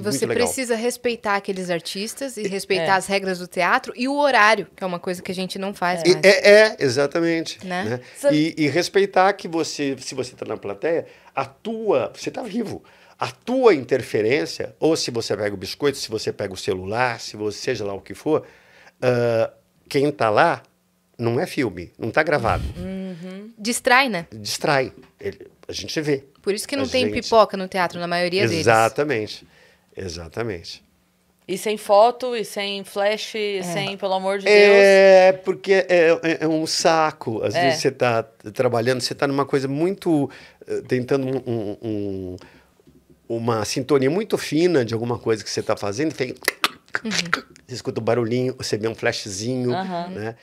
E você precisa respeitar aqueles artistas e respeitar é. as regras do teatro e o horário, que é uma coisa que a gente não faz. É, é, é, exatamente. Né? né? E, e, respeitar que você, se você está na plateia, a tua. Você está vivo. A tua interferência, ou se você pega o biscoito, se você pega o celular, se você, seja lá o que for, uh, quem está lá não é filme, não está gravado. Uhum. Distrai, né? Distrai. Ele, a gente vê. Por isso que não a tem gente... pipoca no teatro, na maioria Exatamente. deles. Exatamente. Exatamente. E sem foto, e sem flash, é. sem, pelo amor de é, Deus. É, porque é, é, é, um saco. Às é. vezes você está trabalhando, você está numa coisa muito. Eh, tentando um, um, uma sintonia muito fina de alguma coisa que você está fazendo, tem. Uhum. Você escuta um barulhinho, você vê um flashzinho, uhum. né?